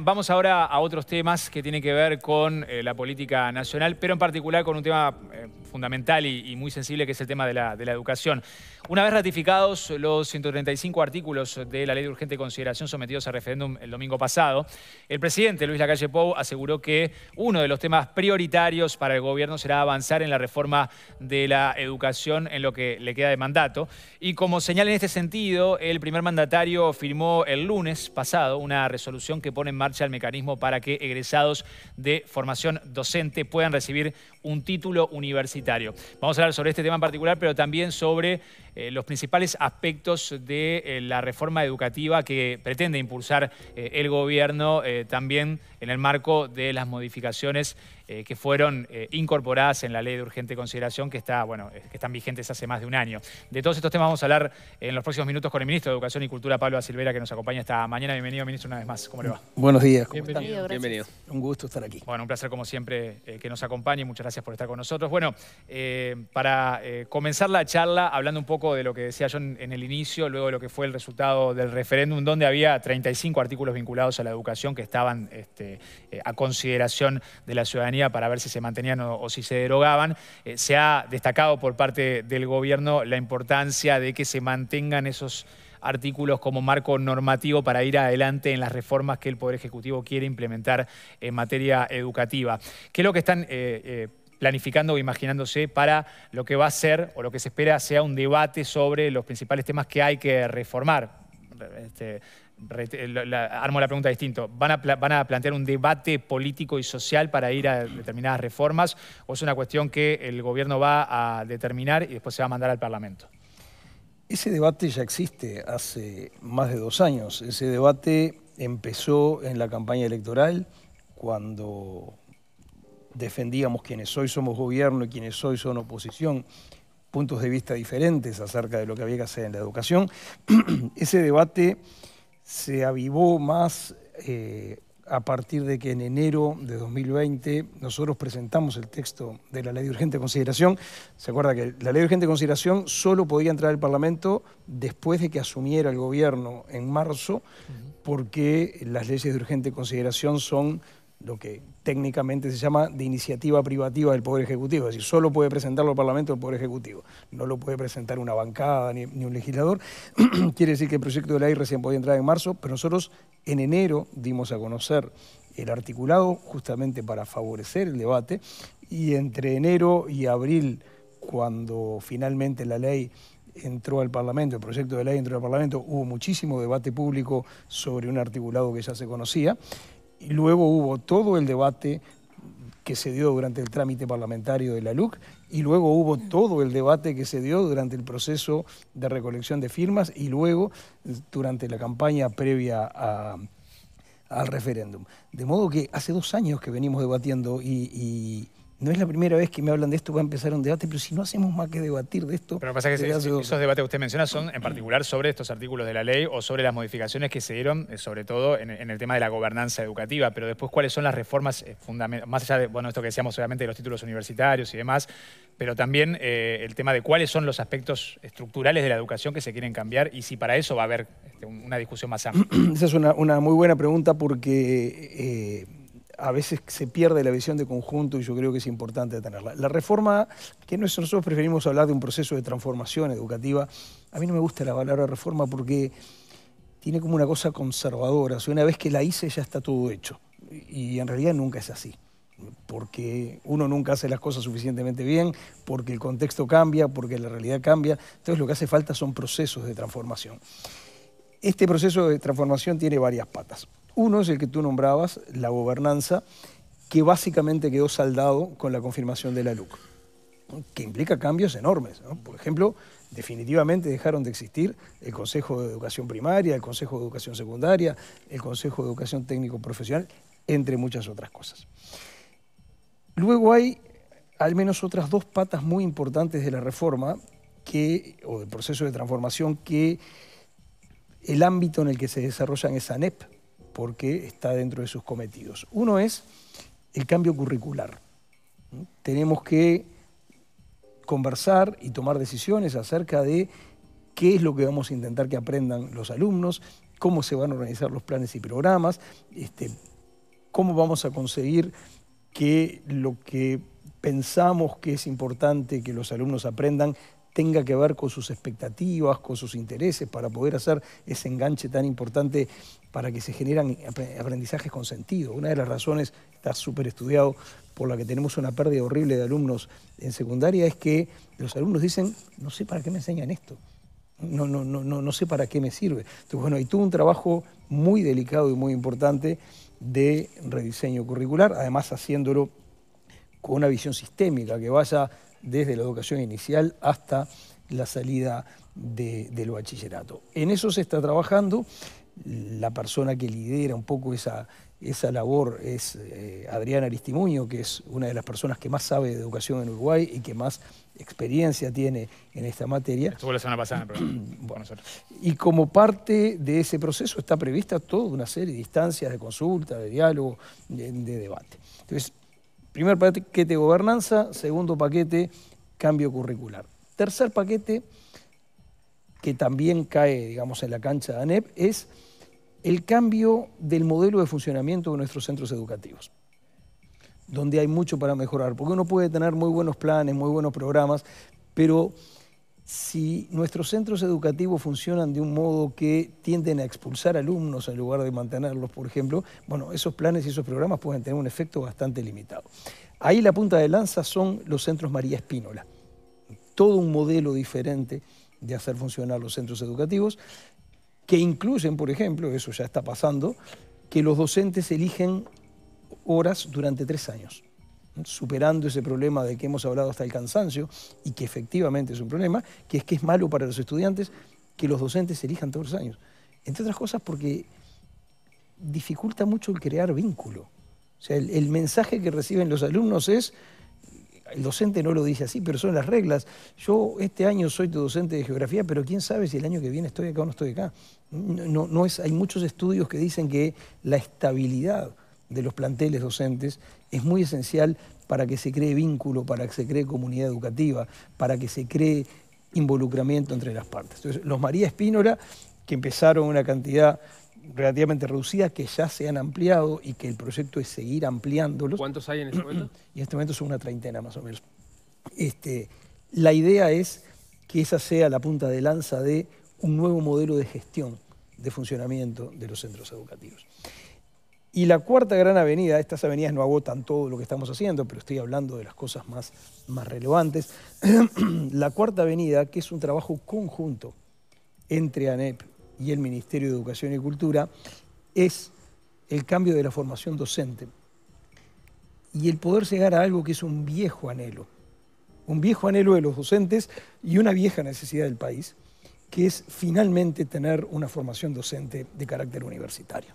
Vamos ahora a otros temas que tienen que ver con eh, la política nacional, pero en particular con un tema eh, fundamental y, muy sensible que es el tema de la, educación. Una vez ratificados los 135 artículos de la ley de urgente consideración sometidos a referéndum el domingo pasado, el presidente Luis Lacalle Pou aseguró que uno de los temas prioritarios para el gobierno será avanzar en la reforma de la educación en lo que le queda de mandato. Y como señal en este sentido, el primer mandatario firmó el lunes pasado una resolución que pone en marcha el mecanismo para que egresados de formación docente puedan recibir un título universitario Vamos a hablar sobre este tema en particular, pero también sobre eh, los principales aspectos de eh, la reforma educativa que pretende impulsar eh, el gobierno, también en el marco de las modificaciones eh, que fueron eh, incorporadas en la ley de urgente consideración que, está, bueno, eh, que están vigentes hace más de un año. De todos estos temas vamos a hablar en los próximos minutos con el ministro de Educación y Cultura, Pablo Silvera, que nos acompaña esta mañana. Bienvenido, ministro, una vez más. ¿Cómo le va? Buenos días. Bienvenido, Un gusto estar aquí. Bueno, un placer como siempre que nos acompañe. Muchas gracias por estar con nosotros. Bueno, para comenzar la charla, hablando un poco de lo que decía yo en, el inicio, luego de lo que fue el resultado del referéndum, donde había 35 artículos vinculados a la educación que estaban este, a consideración de la ciudadanía para ver si se mantenían o, si se derogaban. Eh, se ha destacado por parte del gobierno la importancia de que se mantengan esos artículos como marco normativo para ir adelante en las reformas que el Poder Ejecutivo quiere implementar en materia educativa. ¿Qué es lo que están eh, eh, planificando o imaginándose para lo que va a ser o lo que se espera sea un debate sobre los principales temas que hay que reformar? Este, armo la pregunta distinto, ¿Van a, ¿van a, plantear un debate político y social para ir a determinadas reformas o es una cuestión que el gobierno va a determinar y después se va a mandar al Parlamento? Ese debate ya existe hace más de dos años. Ese debate empezó en la campaña electoral cuando defendíamos quienes hoy somos gobierno y quienes hoy son oposición puntos de vista diferentes acerca de lo que había que hacer en la educación. Ese debate se avivó más eh, a partir de que en enero de 2020 nosotros presentamos el texto de la ley de urgente consideración. Se acuerda que la ley de urgente consideración solo podía entrar al Parlamento después de que asumiera el gobierno en marzo, porque las leyes de urgente consideración son lo que técnicamente se llama de iniciativa privativa del Poder Ejecutivo, es decir, solo puede presentarlo el Parlamento el Poder Ejecutivo, no lo puede presentar una bancada ni, ni un legislador. Quiere decir que el proyecto de ley recién podía entrar en marzo, pero nosotros en enero dimos a conocer el articulado justamente para favorecer el debate y entre enero y abril, cuando finalmente la ley entró al Parlamento, el proyecto de ley entró al Parlamento, hubo muchísimo debate público sobre un articulado que ya se conocía y luego hubo todo el debate que se dio durante el trámite parlamentario de la LUC y luego hubo todo el debate que se dio durante el proceso de recolección de firmas y luego durante la campaña previa al referéndum. De modo que hace dos años que venimos debatiendo y, no es la primera vez que me hablan de esto, va a empezar un debate, pero si no hacemos más que debatir de esto... Pero lo que pasa es que esos debates que usted menciona son en particular sobre estos artículos de la ley o sobre las modificaciones que se dieron, eh, sobre todo en, el tema de la gobernanza educativa, pero después cuáles son las reformas eh, fundamentales, más allá de bueno, esto que decíamos obviamente de los títulos universitarios y demás, pero también eh, el tema de cuáles son los aspectos estructurales de la educación que se quieren cambiar y si para eso va a haber este, una discusión más amplia. Esa es una, muy buena pregunta porque a veces se pierde la visión de conjunto y yo creo que es importante tenerla. La reforma, que nosotros preferimos hablar de un proceso de transformación educativa, a mí no me gusta la palabra reforma porque tiene como una cosa conservadora. O una vez que la hice ya está todo hecho. Y en realidad nunca es así. Porque uno nunca hace las cosas suficientemente bien, porque el contexto cambia, porque la realidad cambia. Entonces lo que hace falta son procesos de transformación. Este proceso de transformación tiene varias patas. Uno es el que tú nombrabas, la gobernanza, que básicamente quedó saldado con la confirmación de la LUC, que implica cambios enormes. Por ejemplo, definitivamente dejaron de existir el Consejo de Educación Primaria, el Consejo de Educación Secundaria, el Consejo de Educación Técnico Profesional, entre muchas otras cosas. Luego hay al menos otras dos patas muy importantes de la reforma que, o del proceso de transformación que el ámbito en el que se desarrollan es ANEP, porque está dentro de sus cometidos. Uno es el cambio curricular. Tenemos que conversar y tomar decisiones acerca de qué es lo que vamos a intentar que aprendan los alumnos, cómo se van a organizar los planes y programas, este, cómo vamos a conseguir que lo que pensamos que es importante que los alumnos aprendan tenga que ver con sus expectativas, con sus intereses, para poder hacer ese enganche tan importante para que se generan aprendizajes con sentido. Una de las razones, está súper estudiado, por la que tenemos una pérdida horrible de alumnos en secundaria es que los alumnos dicen, no sé para qué me enseñan esto. No, no, no, no, no sé para qué me sirve. Entonces, bueno, y tuvo un trabajo muy delicado y muy importante de rediseño curricular, además haciéndolo con una visión sistémica que vaya desde la educación inicial hasta la salida de, del bachillerato. En eso se está trabajando. La persona que lidera un poco esa, esa labor es eh, Adriana Aristimuño, que es una de las personas que más sabe de educación en Uruguay y que más experiencia tiene en esta materia. Estuvo la semana pasada, pero bueno, Y como parte de ese proceso está prevista toda una serie de instancias de consulta, de diálogo, de, de debate. Entonces, Primer paquete, gobernanza. Segundo paquete, cambio curricular. Tercer paquete, que también cae, digamos, en la cancha de ANEP, es el cambio del modelo de funcionamiento de nuestros centros educativos, donde hay mucho para mejorar, porque uno puede tener muy buenos planes, muy buenos programas, pero si nuestros centros educativos funcionan de un modo que tienden a expulsar alumnos en lugar de mantenerlos, por ejemplo, bueno, esos planes y esos programas pueden tener un efecto bastante limitado. Ahí la punta de lanza son los centros María Espínola. Todo un modelo diferente de hacer funcionar los centros educativos que incluyen, por ejemplo, eso ya está pasando, que los docentes eligen horas durante tres años superando ese problema de que hemos hablado hasta el cansancio y que efectivamente es un problema, que es que es malo para los estudiantes que los docentes se elijan todos los años. Entre otras cosas porque dificulta mucho el crear vínculo. O sea, el, mensaje que reciben los alumnos es, el docente no lo dice así, pero son las reglas. Yo este año soy tu docente de geografía, pero quién sabe si el año que viene estoy acá o no estoy acá. No, no hay muchos estudios que dicen que la estabilidad de los planteles docentes es muy esencial para que se cree vínculo, para que se cree comunidad educativa, para que se cree involucramiento entre las partes. Entonces, los María Espínola, que empezaron una cantidad relativamente reducida, que ya se han ampliado y que el proyecto es seguir ampliándolos. ¿Cuántos hay en este momento? y en este momento son una treintena más o menos. Este, la idea es que esa sea la punta de lanza de un nuevo modelo de gestión de funcionamiento de los centros educativos. Y la cuarta gran avenida, estas avenidas no agotan todo lo que estamos haciendo, pero estoy hablando de las cosas más, más relevantes. la cuarta avenida, que es un trabajo conjunto entre ANEP y el Ministerio de Educación y Cultura, es el cambio de la formación docente y el poder llegar a algo que es un viejo anhelo, un viejo anhelo de los docentes y una vieja necesidad del país, que es finalmente tener una formación docente de carácter universitario.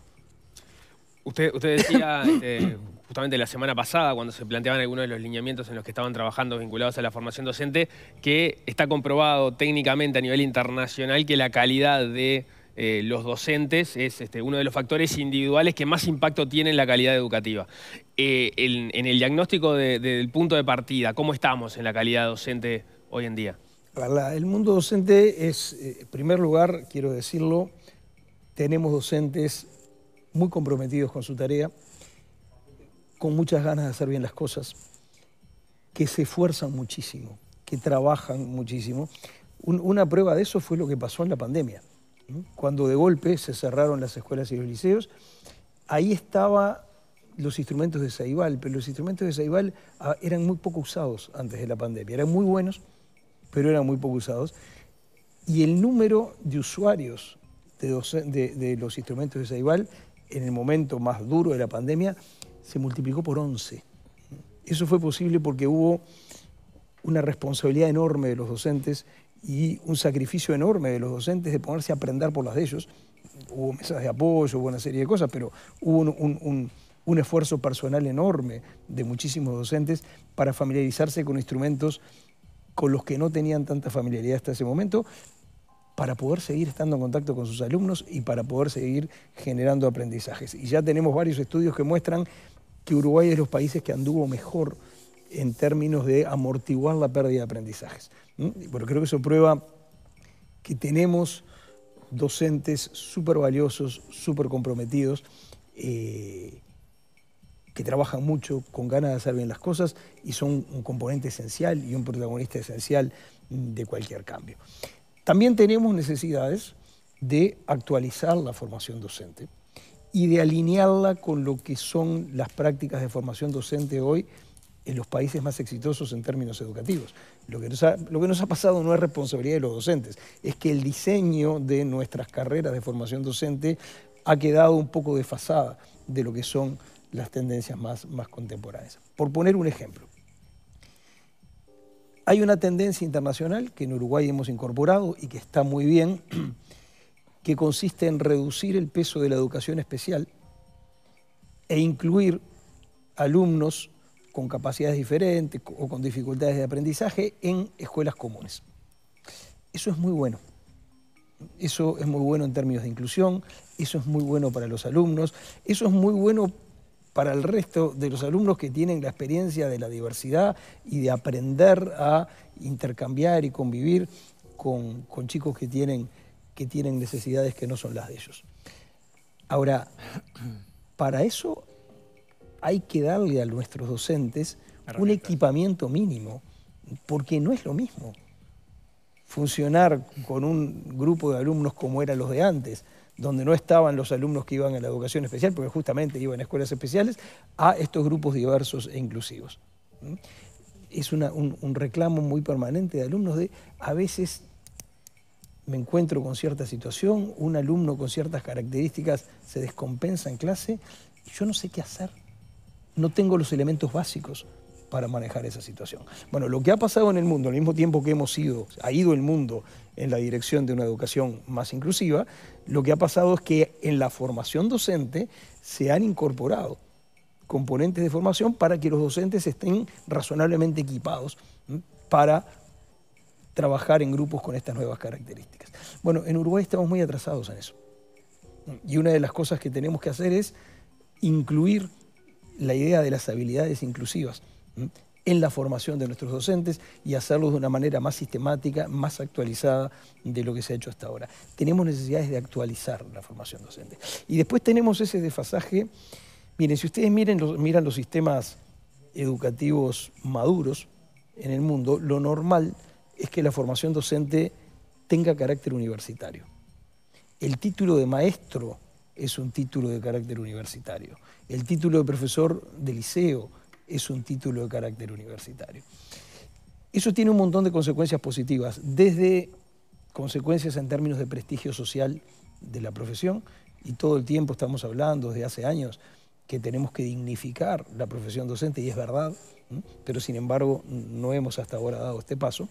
Usted, decía este, justamente la semana pasada, cuando se planteaban algunos de los lineamientos en los que estaban trabajando vinculados a la formación docente, que está comprobado técnicamente a nivel internacional que la calidad de eh, los docentes es este, uno de los factores individuales que más impacto tiene en la calidad educativa. Eh, en, el diagnóstico del punto de partida, ¿cómo estamos en la calidad docente hoy en día? el mundo docente es, eh, en primer lugar, quiero decirlo, tenemos docentes muy comprometidos con su tarea, con muchas ganas de hacer bien las cosas, que se esfuerzan muchísimo, que trabajan muchísimo. una prueba de eso fue lo que pasó en la pandemia, cuando de golpe se cerraron las escuelas y los liceos. Ahí estaba los instrumentos de Saibal, pero los instrumentos de Saibal ah, eran muy poco usados antes de la pandemia. Eran muy buenos, pero eran muy poco usados. Y el número de usuarios de, de los instrumentos de Saibal en el momento más duro de la pandemia, se multiplicó por 11. Eso fue posible porque hubo una responsabilidad enorme de los docentes y un sacrificio enorme de los docentes de ponerse a aprender por las de ellos. Hubo mesas de apoyo, hubo una serie de cosas, pero hubo un, un esfuerzo personal enorme de muchísimos docentes para familiarizarse con instrumentos con los que no tenían tanta familiaridad hasta ese momento, para poder seguir estando en contacto con sus alumnos y para poder seguir generando aprendizajes. Y ya tenemos varios estudios que muestran que Uruguay es de los países que anduvo mejor en términos de amortiguar la pérdida de aprendizajes. Pero creo que eso prueba que tenemos docentes súper valiosos, súper comprometidos, eh, que trabajan mucho, con ganas de hacer bien las cosas y son un componente esencial y un protagonista esencial de cualquier cambio. También tenemos necesidades de actualizar la formación docente y de alinearla con lo que son las prácticas de formación docente hoy en los países más exitosos en términos educativos. Lo que, nos ha, pasado no es responsabilidad de los docentes, es que el diseño de nuestras carreras de formación docente ha quedado un poco desfasada de lo que son las tendencias más contemporáneas. Por poner un ejemplo, hay una tendencia internacional que en Uruguay hemos incorporado y que está muy bien, que consiste en reducir el peso de la educación especial e incluir alumnos con capacidades diferentes o con dificultades de aprendizaje en escuelas comunes. Eso es muy bueno. Eso es muy bueno en términos de inclusión, eso es muy bueno para los alumnos, eso es muy bueno para el resto de los alumnos que tienen la experiencia de la diversidad y de aprender a intercambiar y convivir con, chicos que tienen, que tienen necesidades que no son las de ellos. Ahora, para eso hay que darle a nuestros docentes un equipamiento mínimo, porque no es lo mismo funcionar con un grupo de alumnos como eran los de antes, donde no estaban los alumnos que iban a la educación especial, porque justamente iban a escuelas especiales, a estos grupos diversos e inclusivos. ¿Mm? Es un, un reclamo muy permanente de alumnos de a veces me encuentro con cierta situación, un alumno con ciertas características se descompensa en clase y yo no sé qué hacer. No tengo los elementos básicos para manejar esa situación. Bueno, lo que ha pasado en el mundo, al mismo tiempo que hemos ido, ha ido el mundo en la dirección de una educación más inclusiva, lo que ha pasado es que en la formación docente se han incorporado componentes de formación para que los docentes estén razonablemente equipados para trabajar en grupos con estas nuevas características. Bueno, en Uruguay estamos muy atrasados en eso. Y una de las cosas que tenemos que hacer es incluir la idea de las habilidades inclusivas en la formación de nuestros docentes y hacerlos de una manera más sistemática, más actualizada de lo que se ha hecho hasta ahora. Tenemos necesidades de actualizar la formación docente. Y después tenemos ese desfasaje. Miren, si ustedes miran los sistemas educativos maduros en el mundo, lo normal es que la formación docente tenga carácter universitario. El título de maestro es un título de carácter universitario. El título de profesor de liceo es un título de carácter universitario. Eso tiene un montón de consecuencias positivas, desde consecuencias en términos de prestigio social de la profesión, y todo el tiempo estamos hablando desde hace años que tenemos que dignificar la profesión docente, y es verdad, pero sin embargo no hemos hasta ahora dado este paso.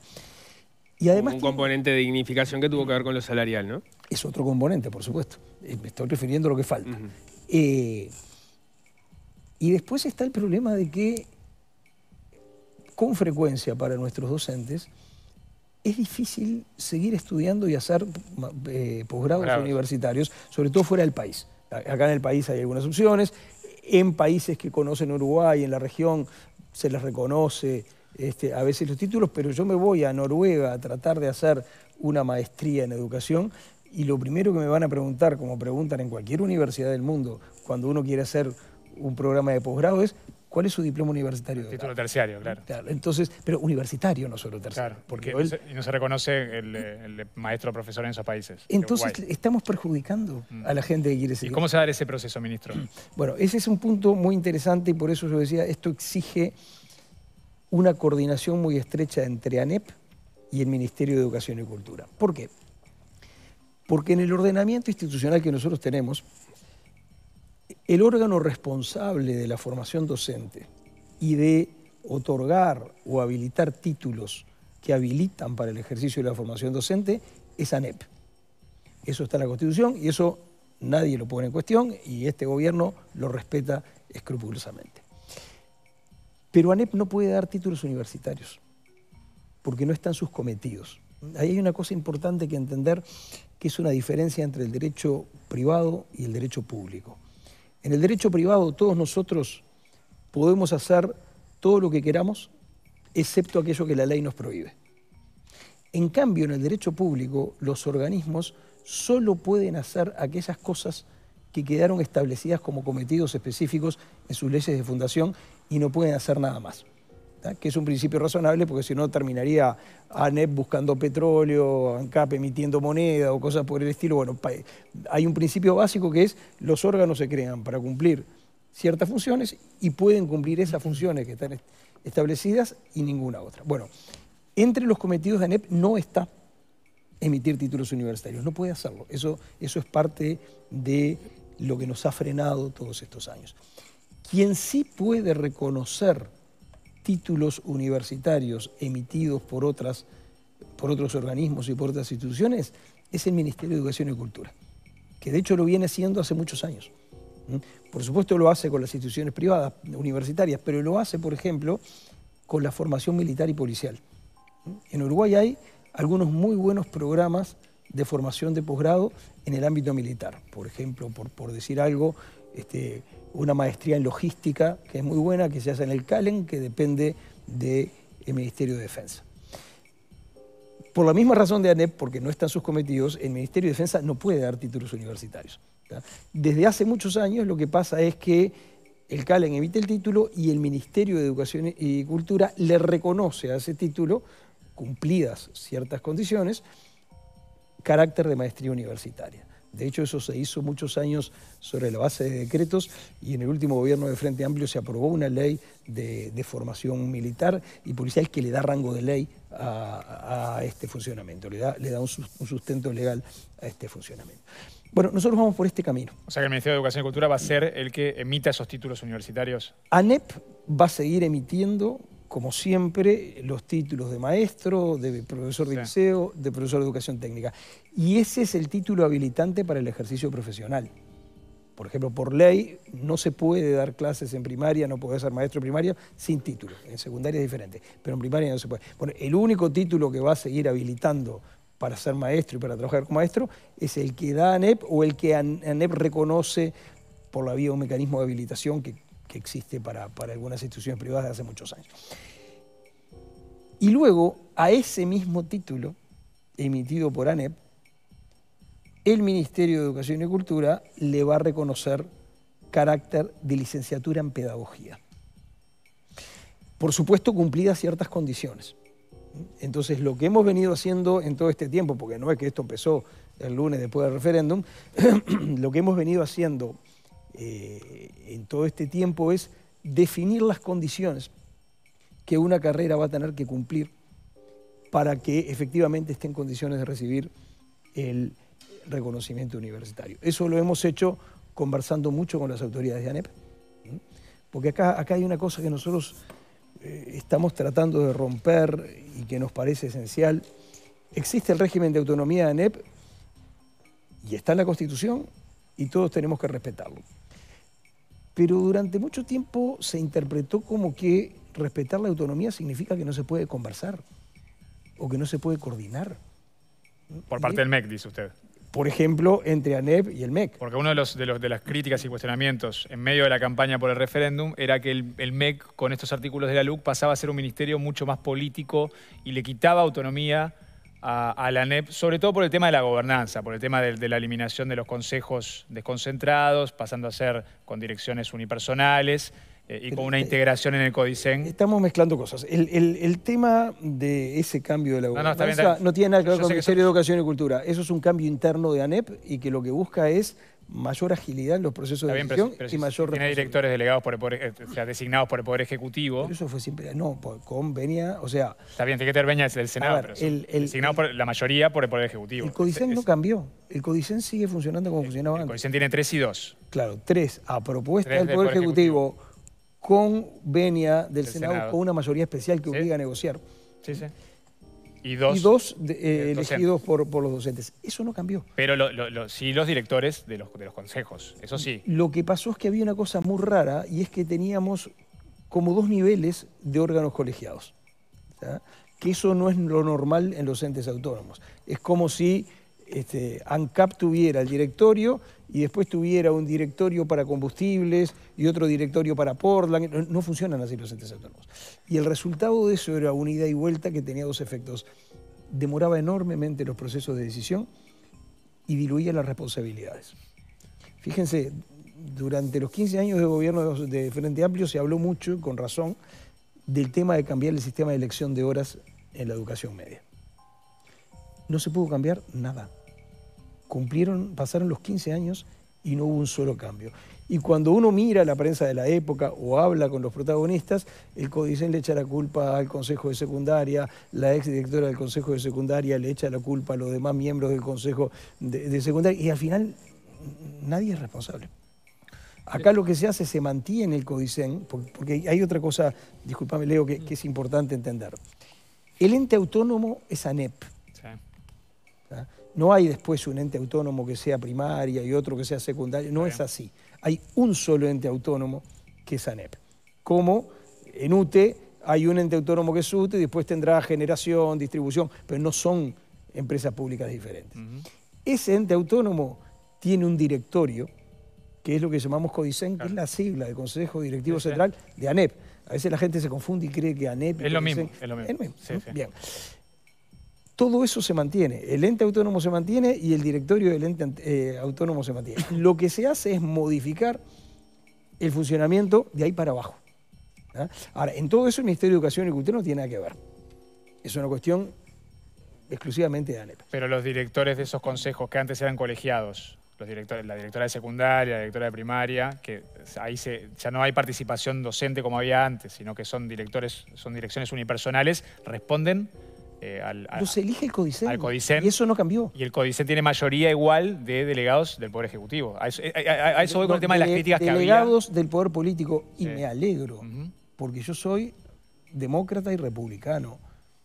Y además, un componente de dignificación que tuvo que ver con lo salarial, ¿no? Es otro componente, por supuesto. Eh, me estoy refiriendo a lo que falta. Y después está el problema de que con frecuencia para nuestros docentes es difícil seguir estudiando y hacer eh, posgrados universitarios, sobre todo fuera del país. Acá en el país hay algunas opciones, en países que conocen Uruguay, en la región, se les reconoce este, a veces los títulos, pero yo me voy a Noruega a tratar de hacer una maestría en educación y lo primero que me van a preguntar, como preguntan en cualquier universidad del mundo, cuando uno quiere hacer un programa de posgrado es ¿Cuál es su diploma universitario? título terciario, claro. Entonces, pero universitario, no solo terciario. Claro, porque no se, no se reconoce el, maestro profesor en esos países. Entonces, estamos perjudicando a la gente que quiere seguir. ¿Y cómo se da ese proceso, ministro? Bueno, ese es un punto muy interesante y por eso yo decía, esto exige una coordinación muy estrecha entre ANEP y el Ministerio de Educación y Cultura. ¿Por qué? Porque en el ordenamiento institucional que nosotros tenemos, el órgano responsable de la formación docente y de otorgar o habilitar títulos que habilitan para el ejercicio de la formación docente es ANEP. Eso está en la Constitución y eso nadie lo pone en cuestión y este gobierno lo respeta escrupulosamente. Pero ANEP no puede dar títulos universitarios porque no están sus cometidos. Ahí hay una cosa importante que entender que es una diferencia entre el derecho privado y el derecho público. En el derecho privado todos nosotros podemos hacer todo lo que queramos, excepto aquello que la ley nos prohíbe. En cambio, en el derecho público, los organismos solo pueden hacer aquellas cosas que quedaron establecidas como cometidos específicos en sus leyes de fundación y no pueden hacer nada más que es un principio razonable porque si no terminaría ANEP buscando petróleo, ANCAP emitiendo moneda o cosas por el estilo. Bueno, hay un principio básico que es los órganos se crean para cumplir ciertas funciones y pueden cumplir esas funciones que están establecidas y ninguna otra. Bueno, entre los cometidos de ANEP no está emitir títulos universitarios, no puede hacerlo. Eso, eso es parte de lo que nos ha frenado todos estos años. Quien sí puede reconocer títulos universitarios emitidos por, otras, por otros organismos y por otras instituciones es el Ministerio de Educación y Cultura, que de hecho lo viene haciendo hace muchos años. Por supuesto lo hace con las instituciones privadas, universitarias, pero lo hace, por ejemplo, con la formación militar y policial. En Uruguay hay algunos muy buenos programas de formación de posgrado en el ámbito militar. Por ejemplo, por, por decir algo, este, una maestría en logística que es muy buena, que se hace en el CALEN, que depende del Ministerio de Defensa. Por la misma razón de ANEP, porque no están sus cometidos, el Ministerio de Defensa no puede dar títulos universitarios. Desde hace muchos años lo que pasa es que el CALEN emite el título y el Ministerio de Educación y Cultura le reconoce a ese título, cumplidas ciertas condiciones, carácter de maestría universitaria. De hecho, eso se hizo muchos años sobre la base de decretos y en el último gobierno de Frente Amplio se aprobó una ley de, formación militar y policial que le da rango de ley a, este funcionamiento, le da, un, un sustento legal a este funcionamiento. Bueno, nosotros vamos por este camino. O sea que el Ministerio de Educación y Cultura va a ser el que emita esos títulos universitarios. ANEP va a seguir emitiendo como siempre, los títulos de maestro, de profesor de liceo, de profesor de educación técnica. Y ese es el título habilitante para el ejercicio profesional. Por ejemplo, por ley no se puede dar clases en primaria, no puede ser maestro primario sin título. En secundaria es diferente, pero en primaria no se puede. Bueno, el único título que va a seguir habilitando para ser maestro y para trabajar como maestro es el que da ANEP o el que ANEP reconoce por la vía de un mecanismo de habilitación que que existe para, algunas instituciones privadas de hace muchos años. Y luego, a ese mismo título, emitido por ANEP, el Ministerio de Educación y Cultura le va a reconocer carácter de licenciatura en pedagogía. Por supuesto, cumplidas ciertas condiciones. Entonces, lo que hemos venido haciendo en todo este tiempo, porque no es que esto empezó el lunes después del referéndum, lo que hemos venido haciendo eh, en todo este tiempo es definir las condiciones que una carrera va a tener que cumplir para que efectivamente esté en condiciones de recibir el reconocimiento universitario. Eso lo hemos hecho conversando mucho con las autoridades de ANEP, porque acá, acá hay una cosa que nosotros eh, estamos tratando de romper y que nos parece esencial. Existe el régimen de autonomía de ANEP y está en la Constitución y todos tenemos que respetarlo pero durante mucho tiempo se interpretó como que respetar la autonomía significa que no se puede conversar o que no se puede coordinar. Por parte del MEC, dice usted. Por ejemplo, entre ANEP y el MEC. Porque uno de, los, de, los, de las críticas y cuestionamientos en medio de la campaña por el referéndum era que el, el, MEC, con estos artículos de la LUC, pasaba a ser un ministerio mucho más político y le quitaba autonomía a, la nep sobre todo por el tema de la gobernanza, por el tema de, la eliminación de los consejos desconcentrados, pasando a ser con direcciones unipersonales eh, y con una integración en el Codicen. Estamos mezclando cosas. El, tema de ese cambio de la gobernanza no, tiene nada que ver con el Ministerio de Educación y Cultura. Eso es un cambio interno de ANEP y que lo que busca es mayor agilidad en los procesos de gestión y mayor... Tiene directores delegados por eh, designados por el Poder Ejecutivo. eso fue siempre... No, pues, convenía o sea... Está bien, Tiqueter Benia es del Senado, el, designado por la mayoría por el Poder Ejecutivo. El Codicen no cambió. El Codicen sigue funcionando como funcionaba antes. El Codicen tiene tres y dos. Claro, tres a propuesta del, Poder, Ejecutivo con venia del Senado, con una mayoría especial que obliga a negociar. Sí, sí. Y dos, dos eh, elegidos por, los docentes. Eso no cambió. Pero sí los directores de los, los consejos, eso sí. Lo que pasó es que había una cosa muy rara y es que teníamos como dos niveles de órganos colegiados. Que eso no es lo normal en los entes autónomos. Es como si este, ANCAP tuviera el directorio y después tuviera un directorio para combustibles y otro directorio para Portland. No, funcionan así los entes autónomos. Y el resultado de eso era una ida y vuelta que tenía dos efectos. Demoraba enormemente los procesos de decisión y diluía las responsabilidades. Fíjense, durante los 15 años de gobierno de Frente Amplio se habló mucho, con razón, del tema de cambiar el sistema de elección de horas en la educación media. No se pudo cambiar nada cumplieron, pasaron los 15 años y no hubo un solo cambio. Y cuando uno mira la prensa de la época o habla con los protagonistas, el Codicen le echa la culpa al Consejo de Secundaria, la exdirectora del Consejo de Secundaria le echa la culpa a los demás miembros del Consejo de, Secundaria y al final nadie es responsable. Acá lo que se hace se mantiene el Codicen, porque hay otra cosa, discúlpame Leo, que, es importante entender. El ente autónomo es ANEP. Sí. ¿Ah? No hay después un ente autónomo que sea primaria y otro que sea secundario. No es así. Hay un solo ente autónomo que es ANEP. Como en UTE hay un ente autónomo que es UTE y después tendrá generación, distribución, pero no son empresas públicas diferentes. Ese ente autónomo tiene un directorio, que es lo que llamamos CODICEN, que es la sigla del Consejo Directivo Central de ANEP. A veces la gente se confunde y cree que ANEP... Es, lo mismo, es lo mismo. Bien todo eso se mantiene. El ente autónomo se mantiene y el directorio del ente eh, autónomo se mantiene. Lo que se hace es modificar el funcionamiento de ahí para abajo. ¿ah? Ahora, en todo eso el Ministerio de Educación y Cultura no tiene nada que ver. Es una cuestión exclusivamente de ANEP. Pero los directores de esos consejos que antes eran colegiados, los directores, la directora de secundaria, la directora de primaria, que ahí se, ya no hay participación docente como había antes, sino que son directores, son direcciones unipersonales, responden eh, se Los elige el Codicen. Y eso no cambió. Y el Codicen tiene mayoría igual de delegados del Poder Ejecutivo. A eso, eh, eh, voy con el tema de, las críticas que había. Delegados del Poder Político. Y me alegro, porque yo soy demócrata y republicano.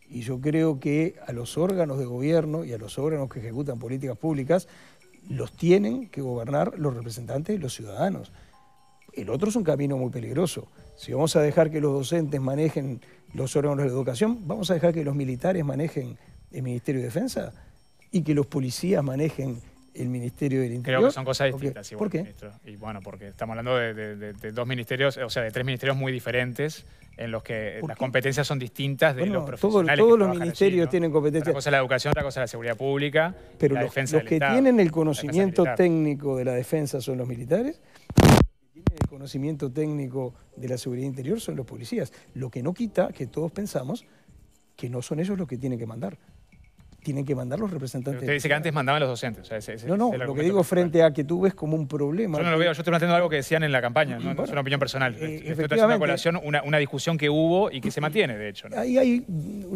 Y yo creo que a los órganos de gobierno y a los órganos que ejecutan políticas públicas los tienen que gobernar los representantes de los ciudadanos. El otro es un camino muy peligroso. Si vamos a dejar que los docentes manejen los órganos de educación, vamos a dejar que los militares manejen el Ministerio de Defensa y que los policías manejen el Ministerio del Interior. Creo que son cosas distintas. ¿Por qué? Y bueno, porque estamos hablando de, dos ministerios, o sea, de tres ministerios muy diferentes en los que las competencias son distintas de los profesionales. todos los ministerios tienen competencias. Una cosa es la educación, otra cosa es la seguridad pública. Pero la los, defensa los que tienen el conocimiento técnico de la defensa son los militares el conocimiento técnico de la seguridad interior son los policías, lo que no quita que todos pensamos que no son ellos los que tienen que mandar tienen que mandar los representantes. usted dice que antes mandaban los docentes. no, no, lo que digo frente a que tú ves como un problema. Yo no lo veo, yo estoy planteando algo que decían en la campaña, ¿no? es una opinión personal. Eh, estoy una colación, una, discusión que hubo y que se mantiene, de hecho. Ahí hay,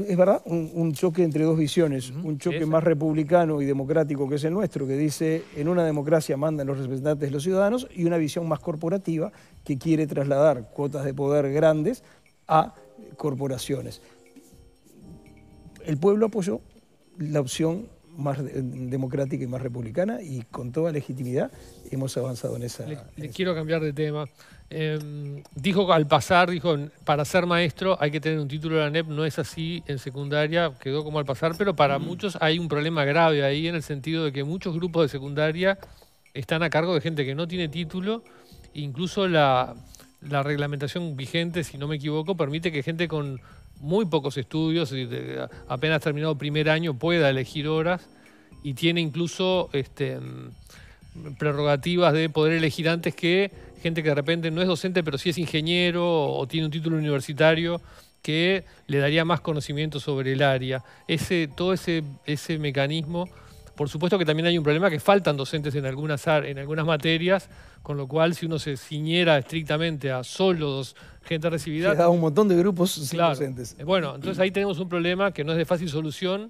es verdad, un, choque entre dos visiones. un choque más republicano y democrático que es el nuestro, que dice en una democracia mandan los representantes los ciudadanos, y una visión más corporativa que quiere trasladar cuotas de poder grandes a corporaciones. El pueblo apoyó la opción más democrática y más republicana y con toda legitimidad hemos avanzado en esa... Le, quiero cambiar de tema. Em, dijo al pasar, dijo, para ser maestro hay que tener un título de la NEP, no es así en secundaria, quedó como al pasar, pero para muchos hay un problema grave ahí en el sentido de que muchos grupos de secundaria están a cargo de gente que no tiene título, incluso la reglamentación vigente, si no me equivoco, permite que gente con muy pocos estudios, apenas terminado primer año, pueda elegir horas y tiene incluso este, prerrogativas de poder elegir antes que gente que de repente no es docente, pero sí es ingeniero o tiene un título universitario que le daría más conocimiento sobre el área. Ese, todo ese, ese mecanismo por supuesto que también hay un problema que faltan docentes en algunas, en algunas materias, con lo cual si uno se ciñera estrictamente a solo dos, gente recibida... Se da un montón de grupos sin docentes. Eh, bueno, entonces ahí tenemos un problema que no es de fácil solución,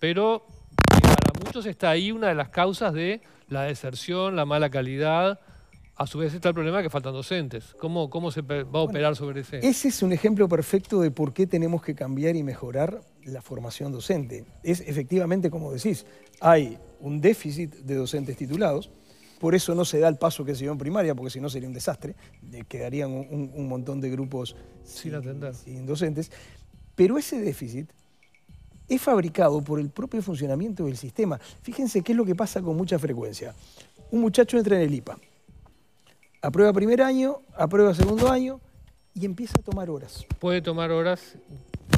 pero para muchos está ahí una de las causas de la deserción, la mala calidad, a su vez está el problema de que faltan docentes. ¿Cómo, cómo se va a operar sobre ese? Ese es un ejemplo perfecto de por qué tenemos que cambiar y mejorar la formación docente. Es efectivamente como decís, hay un déficit de docentes titulados, por eso no se da el paso que se dio en primaria, porque si no sería un desastre, quedarían un, montón de grupos sin, sin docentes. Pero ese déficit es fabricado por el propio funcionamiento del sistema. Fíjense qué es lo que pasa con mucha frecuencia. Un muchacho entra en el IPA aprueba primer año, aprueba segundo año y empieza a tomar horas. Puede tomar horas.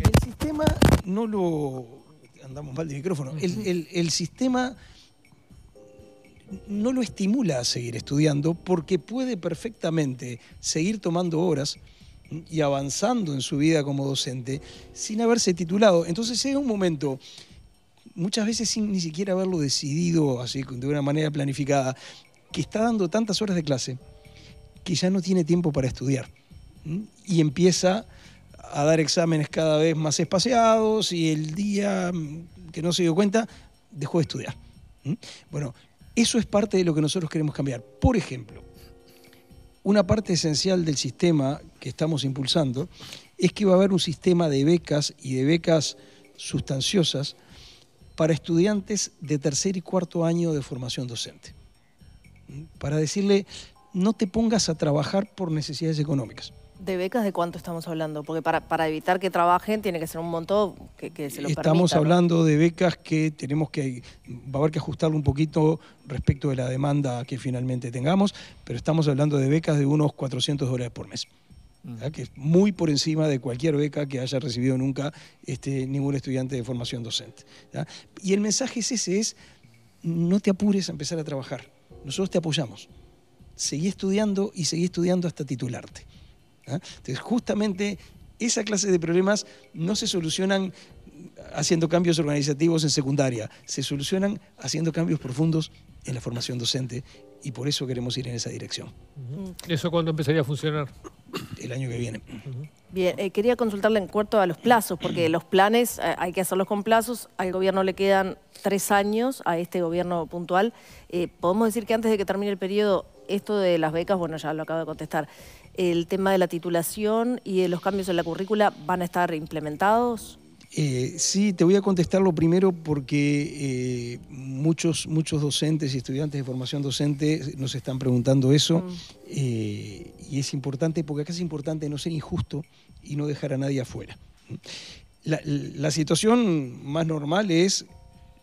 El sistema no lo. Andamos mal de micrófono. El, sistema no lo estimula a seguir estudiando porque puede perfectamente seguir tomando horas y avanzando en su vida como docente sin haberse titulado. Entonces llega un momento, muchas veces sin ni siquiera haberlo decidido así de una manera planificada, que está dando tantas horas de clase que ya no tiene tiempo para estudiar y empieza a dar exámenes cada vez más espaciados y el día mm, que no se dio cuenta dejó de estudiar. Bueno, eso es parte de lo que nosotros queremos cambiar. Por ejemplo, una parte esencial del sistema que estamos impulsando es que va a haber un sistema de becas y de becas sustanciosas para estudiantes de tercer y cuarto año de formación docente. Para decirle, no te pongas a trabajar por necesidades económicas. ¿De becas de cuánto estamos hablando? Porque para, evitar que trabajen tiene que ser un montón que, se lo Estamos hablando de becas que tenemos que, va a haber que ajustarlo un poquito respecto de la demanda que finalmente tengamos, pero estamos hablando de becas de unos 400 dólares por mes. Mm. que es muy por encima de cualquier beca que haya recibido nunca este, ningún estudiante de formación docente. Y el mensaje es ese, es no te apures a empezar a trabajar, nosotros te apoyamos seguí estudiando y seguí estudiando hasta titularte. ¿ah? Entonces, justamente esa clase de problemas no se solucionan haciendo cambios organizativos en secundaria, se solucionan haciendo cambios profundos en la formación docente y por eso queremos ir en esa dirección. ¿Eso cuándo empezaría a funcionar? El año que viene. Bien, eh, quería consultarle en cuarto a los plazos, porque los planes eh, hay que hacerlos con plazos, al gobierno le quedan tres años, a este gobierno puntual. Eh, ¿Podemos decir que antes de que termine el periodo esto de las becas, bueno, ya lo acabo de contestar. ¿El tema de la titulación y de los cambios en la currícula van a estar implementados? Eh, sí, te voy a contestar lo primero porque eh, muchos, muchos docentes y estudiantes de formación docente nos están preguntando eso mm. eh, y es importante porque acá es importante no ser injusto y no dejar a nadie afuera. La, la, situación más normal es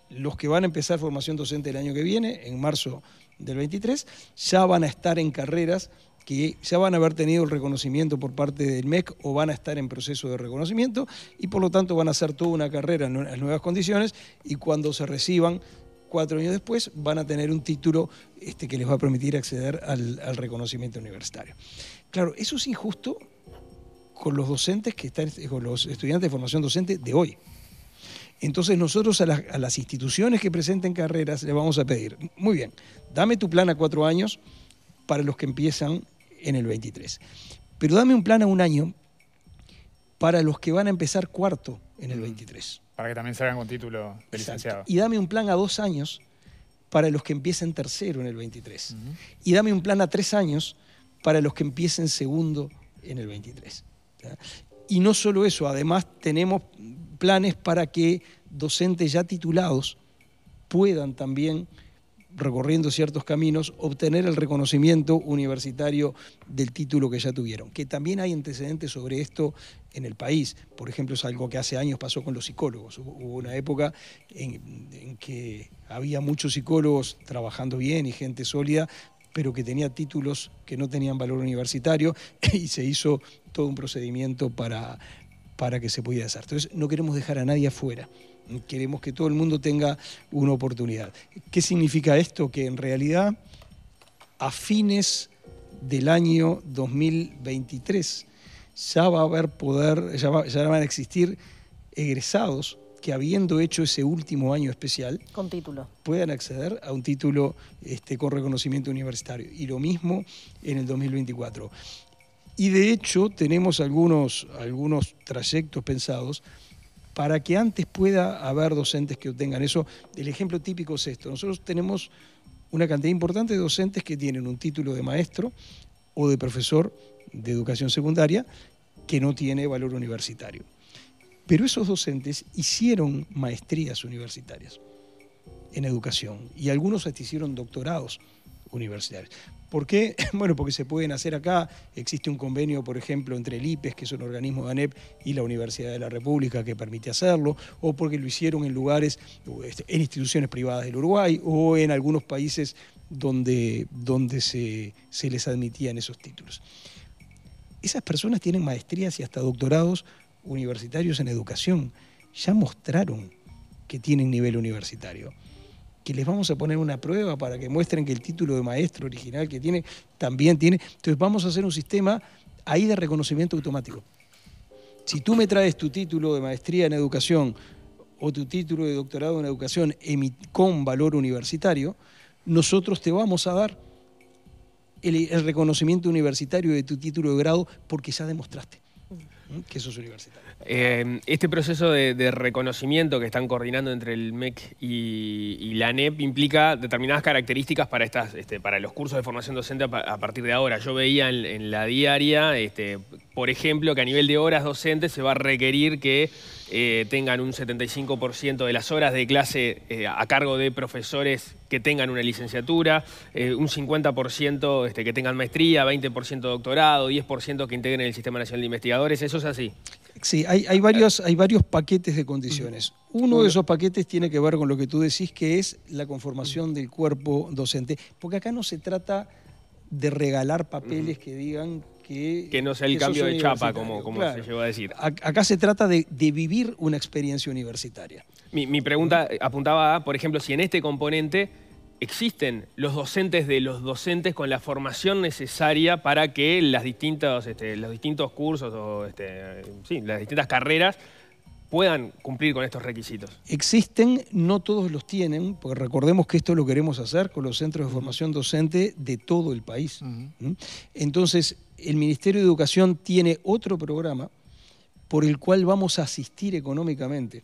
los que van a empezar formación docente el año que viene, en marzo del 23, ya van a estar en carreras que ya van a haber tenido el reconocimiento por parte del MEC o van a estar en proceso de reconocimiento y por lo tanto van a hacer toda una carrera en las nuevas condiciones y cuando se reciban cuatro años después van a tener un título este, que les va a permitir acceder al, al reconocimiento universitario. Claro, eso es injusto con los docentes que están, con los estudiantes de formación docente de hoy. Entonces nosotros a las, instituciones que presenten carreras le vamos a pedir, muy bien, dame tu plan a cuatro años para los que empiezan en el 23, pero dame un plan a un año para los que van a empezar cuarto en el 23. Para que también salgan con título de licenciado. Y dame un plan a dos años para los que empiecen tercero en el 23. Y dame un plan a tres años para los que empiecen segundo en el 23. Y no solo eso, además tenemos planes para que docentes ya titulados puedan también recorriendo ciertos caminos, obtener el reconocimiento universitario del título que ya tuvieron. Que también hay antecedentes sobre esto en el país. Por ejemplo, es algo que hace años pasó con los psicólogos. Hubo una época en, que había muchos psicólogos trabajando bien y gente sólida, pero que tenía títulos que no tenían valor universitario y se hizo todo un procedimiento para, para que se pudiera hacer. Entonces, no queremos dejar a nadie afuera. Queremos que todo el mundo tenga una oportunidad. ¿Qué significa esto? Que en realidad, a fines del año 2023, ya va a haber poder, ya, van a existir egresados que habiendo hecho ese último año especial, con título. puedan acceder a un título este, con reconocimiento universitario. Y lo mismo en el 2024. Y de hecho tenemos algunos, algunos trayectos pensados para que antes pueda haber docentes que obtengan eso. El ejemplo típico es esto. Nosotros tenemos una cantidad importante de docentes que tienen un título de maestro o de profesor de educación secundaria que no tiene valor universitario. Pero esos docentes hicieron maestrías universitarias en educación y algunos hasta hicieron doctorados universitarios. ¿Por qué? Bueno, porque se pueden hacer acá. Existe un convenio, por ejemplo, entre el IPES, que es un organismo de ANEP, y la Universidad de la República que permite hacerlo, o porque lo hicieron en lugares, este, en instituciones privadas del Uruguay, o en algunos países donde, se les admitían esos títulos. Esas personas tienen maestrías y hasta doctorados universitarios en educación. Ya mostraron que tienen nivel universitario que les vamos a poner una prueba para que muestren que el título de maestro original que tiene también tiene. Entonces vamos a hacer un sistema ahí de reconocimiento automático. Si tú me traes tu título de maestría en educación o tu título de doctorado en educación con valor universitario, nosotros te vamos a dar el, reconocimiento universitario de tu título de grado porque ya demostraste que sos universitario. Em, este proceso de, reconocimiento que están coordinando entre el MEC y, la NEP implica determinadas características para, estas, este, para los cursos de formación docente a, partir de ahora. Yo veía en, la diaria, este, por ejemplo, que a nivel de horas docentes se va a requerir que eh, tengan un 75% de las horas de clase eh, a cargo de profesores que tengan una licenciatura, eh, un 50% este, que tengan maestría, 20% doctorado, 10% que integren el Sistema Nacional de Investigadores, ¿eso es así? Sí, hay varios paquetes de condiciones. Uno de esos paquetes tiene que ver con lo que tú decís, que es la conformación del cuerpo docente, porque acá no se trata de regalar papeles que digan que... no sea el cambio de chapa, como, se llegó a decir. Acá se trata de, vivir una experiencia universitaria. Mi, pregunta apuntaba por ejemplo, si en este componente existen los docentes de los docentes con la formación necesaria para que las distintas, este, los distintos cursos o este, las distintas carreras puedan cumplir con estos requisitos. Existen, no todos los tienen, porque recordemos que esto lo queremos hacer con los centros de formación docente de todo el país. ¿Mm? Entonces, el Ministerio de Educación tiene otro programa por el cual vamos a asistir económicamente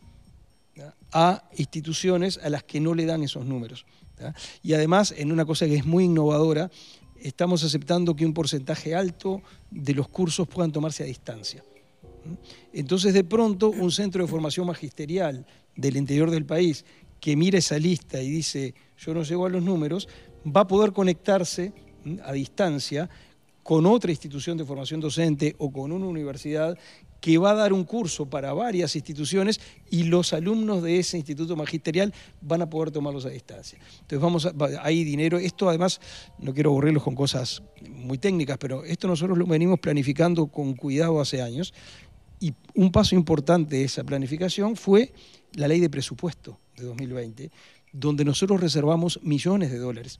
a instituciones a las que no le dan esos números. Y además, en una cosa que es muy innovadora, estamos aceptando que un porcentaje alto de los cursos puedan tomarse a distancia. Entonces, de pronto, un centro de formación magisterial del interior del país que mira esa lista y dice, yo no llego a los números, va a poder conectarse a distancia con otra institución de formación docente o con una universidad que va a dar un curso para varias instituciones y los alumnos de ese instituto magisterial van a poder tomarlos a distancia. Entonces vamos hay dinero, esto además, no quiero aburrirlos con cosas muy técnicas, pero esto nosotros lo venimos planificando con cuidado hace años y un paso importante de esa planificación fue la ley de presupuesto de 2020, donde nosotros reservamos millones de dólares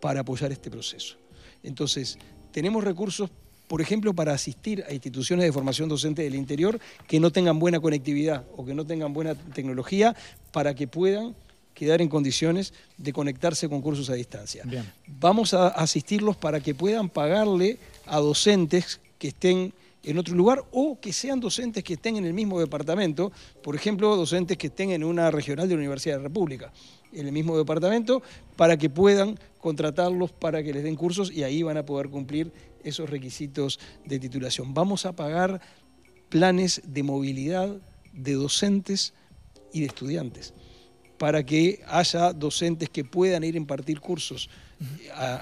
para apoyar este proceso. Entonces, tenemos recursos, por ejemplo, para asistir a instituciones de formación docente del interior que no tengan buena conectividad o que no tengan buena tecnología para que puedan quedar en condiciones de conectarse con cursos a distancia. Vamos a asistirlos para que puedan pagarle a docentes que estén en otro lugar o que sean docentes que estén en el mismo departamento, por ejemplo, docentes que estén en una regional de la Universidad de la República en el mismo departamento para que puedan contratarlos para que les den cursos y ahí van a poder cumplir esos requisitos de titulación. Vamos a pagar planes de movilidad de docentes y de estudiantes para que haya docentes que puedan ir a impartir cursos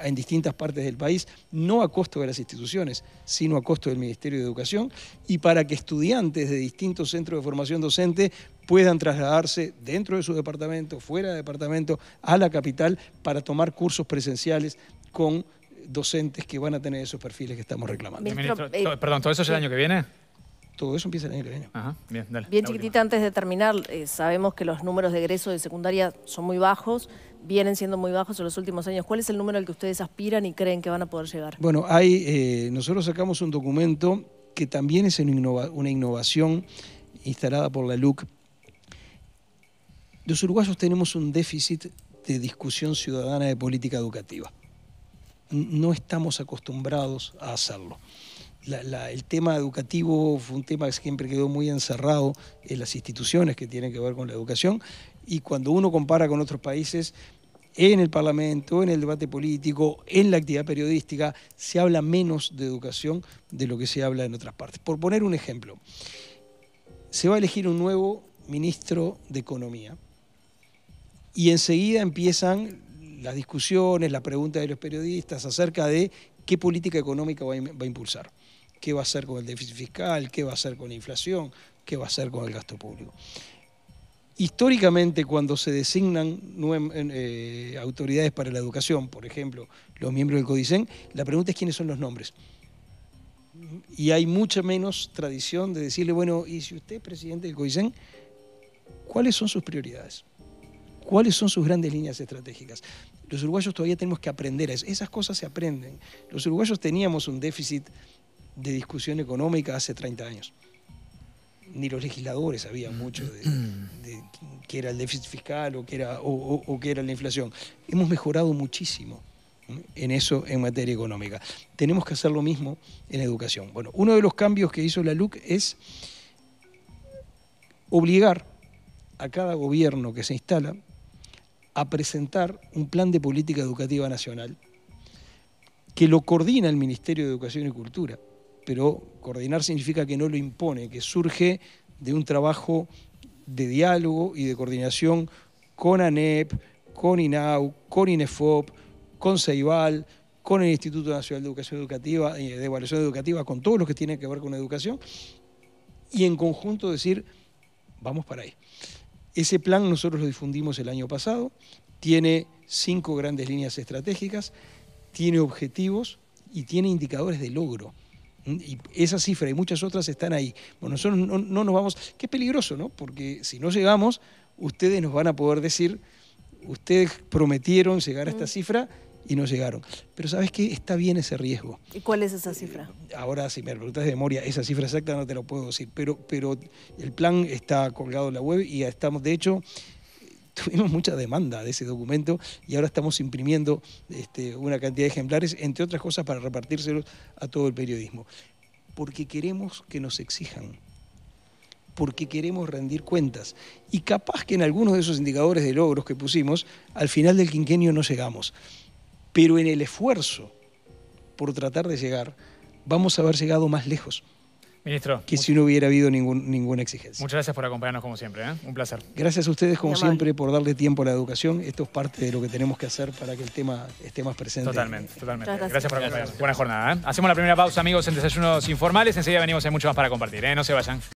en distintas partes del país, no a costo de las instituciones, sino a costo del Ministerio de Educación, y para que estudiantes de distintos centros de formación docente puedan trasladarse dentro de su departamento, fuera de departamento, a la capital para tomar cursos presenciales con docentes que van a tener esos perfiles que estamos reclamando. Eh, perdón, ¿todo eso es el año que viene? Todo eso empieza el año que viene. bien, dale, bien chiquitita, antes de terminar, eh, sabemos que los números de egreso de secundaria son muy bajos, vienen siendo muy bajos en los últimos años. ¿Cuál es el número al que ustedes aspiran y creen que van a poder llegar? Bueno, hay, eh, nosotros sacamos un documento que también es una, innovación instalada por la LUC. Los uruguayos tenemos un déficit de discusión ciudadana de política educativa. No estamos acostumbrados a hacerlo. el tema educativo fue un tema que siempre quedó muy encerrado en las instituciones que tienen que ver con la educación y cuando uno compara con otros países, en el Parlamento, en el debate político, en la actividad periodística, se habla menos de educación de lo que se habla en otras partes. Por poner un ejemplo, se va a elegir un nuevo ministro de Economía y enseguida empiezan las discusiones, las preguntas de los periodistas acerca de qué política económica va a impulsar, qué va a hacer con el déficit fiscal, qué va a hacer con la inflación, qué va a hacer con el gasto público. Históricamente, cuando se designan eh, autoridades para la educación, por ejemplo, los miembros del Codicen, la pregunta es quiénes son los nombres. Y hay mucha menos tradición de decirle, bueno, y si usted es presidente del Codicen, ¿cuáles son sus prioridades? ¿Cuáles son sus grandes líneas estratégicas? Los uruguayos todavía tenemos que aprender a eso. Esas cosas se aprenden. Los uruguayos teníamos un déficit de discusión económica hace 30 años ni los legisladores sabían mm. mucho mm. de, qué era el déficit fiscal o qué era, o, o qué era la inflación. Hemos mejorado muchísimo en eso en materia económica. Tenemos que hacer lo mismo en educación. Bueno, uno de los cambios que hizo la LUC es obligar a cada gobierno que se instala a presentar un plan de política educativa nacional que lo coordina el Ministerio de Educación y Cultura pero coordinar significa que no lo impone, que surge de un trabajo de diálogo y de coordinación con ANEP, con INAU, con INEFOP, con CEIBAL, con el Instituto Nacional de Educación Educativa, eh, de Evaluación Educativa, con todos los que tienen que ver con educación, y en conjunto decir, vamos para ahí. Ese plan nosotros lo difundimos el año pasado, tiene cinco grandes líneas estratégicas, tiene objetivos y tiene indicadores de logro. Y esa cifra y muchas otras están ahí. Bueno, nosotros no, nos vamos, que es peligroso, ¿no? Porque si no llegamos, ustedes nos van a poder decir, ustedes prometieron llegar a esta mm. cifra y no llegaron. Pero ¿sabes qué? Está bien ese riesgo. ¿Y cuál es esa cifra? Eh, ahora, si me preguntas de memoria, esa cifra exacta no te la puedo decir, pero, pero el plan está colgado en la web y estamos, de hecho, tuvimos mucha demanda de ese documento y ahora estamos imprimiendo este, una cantidad de ejemplares, entre otras cosas para repartírselos a todo el periodismo. Porque queremos que nos exijan, porque queremos rendir cuentas. Y capaz que en algunos de esos indicadores de logros que pusimos, al final del quinquenio no llegamos. Pero en el esfuerzo por tratar de llegar, vamos a haber llegado más lejos. Ministro. Que si no hubiera habido ningún, ninguna exigencia. Muchas gracias por acompañarnos como siempre, ¿eh? un placer. Gracias a ustedes como siempre por darle tiempo a la educación. Esto es parte de lo que tenemos que hacer para que el tema esté más presente. Totalmente, totalmente. Gracias, por acompañarnos. Buena jornada. ¿eh? Hacemos la primera pausa, amigos, en Desayunos Informales. Enseguida venimos, hay mucho más para compartir. ¿eh? No se vayan.